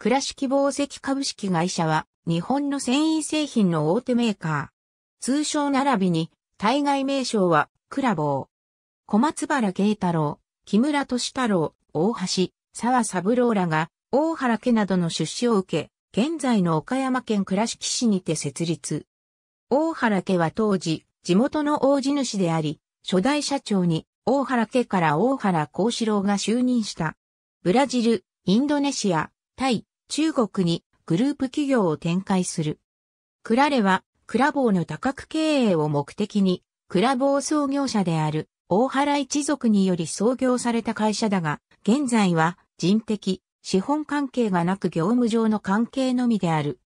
倉敷紡績株式会社は、日本の繊維製品の大手メーカー。通称並びに、対外名称は、倉棒。小松原慶太郎、木村敏太郎、大橋、沢三郎らが、大原家などの出資を受け、現在の岡山県倉敷市にて設立。大原家は当時、地元の大地主であり、初代社長に、大原家から大原幸四郎が就任した。ブラジル、インドネシア、タイ、中国にグループ企業を展開する。クラレは、クラボーの多角経営を目的に、クラボー創業者である大原一族により創業された会社だが、現在は人的、資本関係がなく業務上の関係のみである。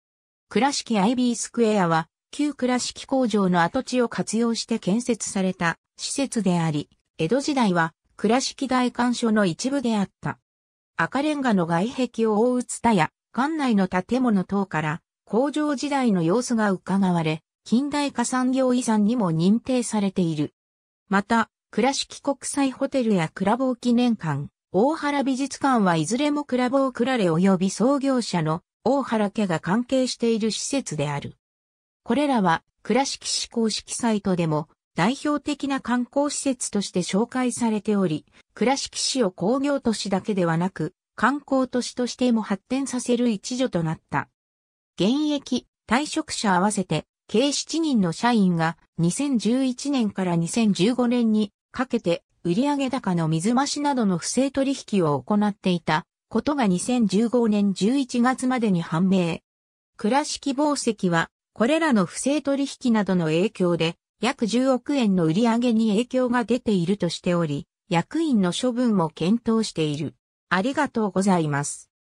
倉敷 IB スクエアは、旧倉敷工場の跡地を活用して建設された施設であり、江戸時代は倉敷大官所の一部であった。赤レンガの外壁を覆うツタや、館内の建物等から、工場時代の様子が伺われ、近代化産業遺産にも認定されている。また、倉敷国際ホテルや倉房記念館、大原美術館はいずれも倉房クラレ及び創業者の大原家が関係している施設である。これらは倉敷市公式サイトでも代表的な観光施設として紹介されており、倉敷市を工業都市だけではなく、観光都市としても発展させる一助となった。現役、退職者合わせて、計7人の社員が2011年から2015年にかけて売上高の水増しなどの不正取引を行っていたことが2015年11月までに判明。倉敷宝石はこれらの不正取引などの影響で約10億円の売り上げに影響が出ているとしており、役員の処分も検討している。ありがとうございます。